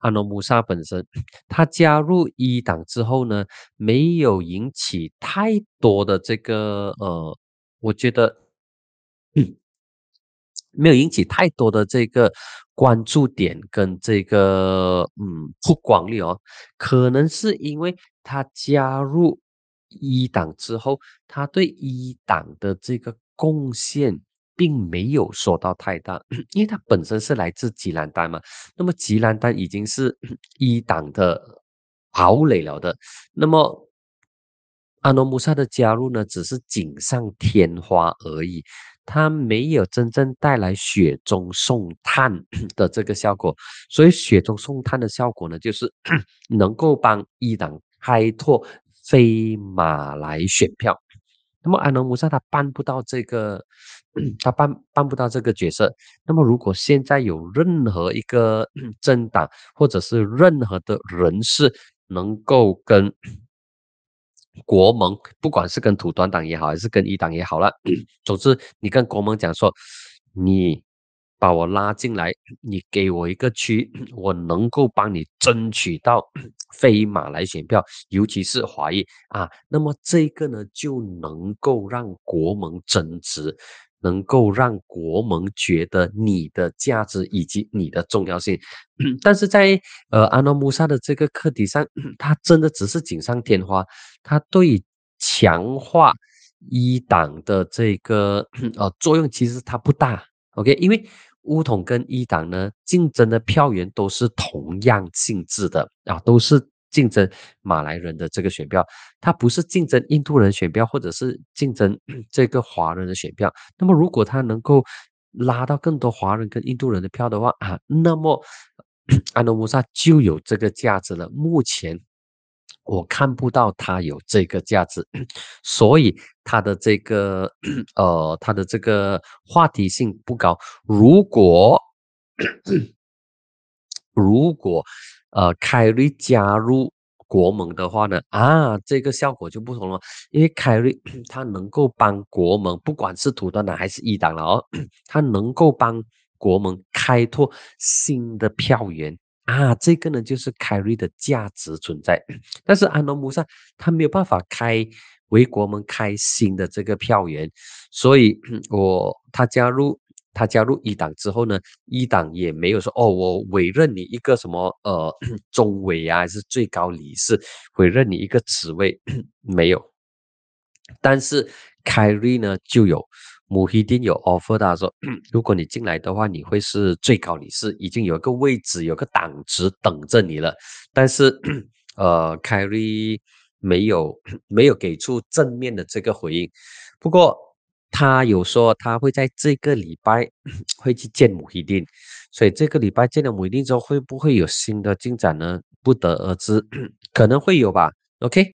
阿诺姆萨本身，他加入一党之后呢，没有引起太多的这个呃，我觉得，没有引起太多的这个关注点跟这个嗯曝光率哦，可能是因为他加入一党之后，他对一党的这个贡献。并没有说到太大，因为他本身是来自吉兰丹嘛，那么吉兰丹已经是 一党的堡垒了的，那么阿诺姆萨的加入呢，只是锦上添花而已，他没有真正带来雪中送炭 的这个效果，所以雪中送炭的效果呢，就是能够帮一党开拓非马来选票。那么安能无萨他办不到这个，他办办不到这个角色。那么如果现在有任何一个 政党或者是任何的人士能够跟 国盟，不管是跟土团党也好，还是跟一党也好了，总之你跟国盟讲说，你。把我拉进来，你给我一个区，我能够帮你争取到非 马来选票，尤其是华裔啊。那么这个呢，就能够让国盟增值，能够让国盟觉得你的价值以及你的重要性。但是在呃阿诺穆萨的这个课题上，他真的只是锦上添花，他对强化一党的这个呃作用其实他不大。OK，因为。乌统跟一党呢，竞争的票源都是同样性质的啊，都是竞争马来人的这个选票，它不是竞争印度人选票，或者是竞争 这个华人的选票。那么，如果他能够拉到更多华人跟印度人的票的话啊，那么安德乌萨就有这个价值了。目前。我看不到他有这个价值，所以他的这个呃，他的这个话题性不高。如果如果呃凯瑞加入国盟的话呢，啊，这个效果就不同了，因为凯瑞他能够帮国盟，不管是土端党还是一党哦，他能够帮国门开拓新的票源。啊，这个呢就是凯瑞的价值存在，但是安努乌萨他没有办法开为国门开新的这个票源，所以 我他加入他加入一党之后呢，一党也没有说哦，我委任你一个什么呃 中委啊，还是最高理事委任你一个职位，没有，但是凯瑞呢就有。母基丁有 offer，他说，如果你进来的话，你会是最高，理事，已经有一个位置，有个档职等着你了。但是，呃，凯瑞没有没有给出正面的这个回应。不过，他有说他会在这个礼拜会去见母基丁，所以这个礼拜见了母基丁之后，会不会有新的进展呢？不得而知，可能会有吧。OK。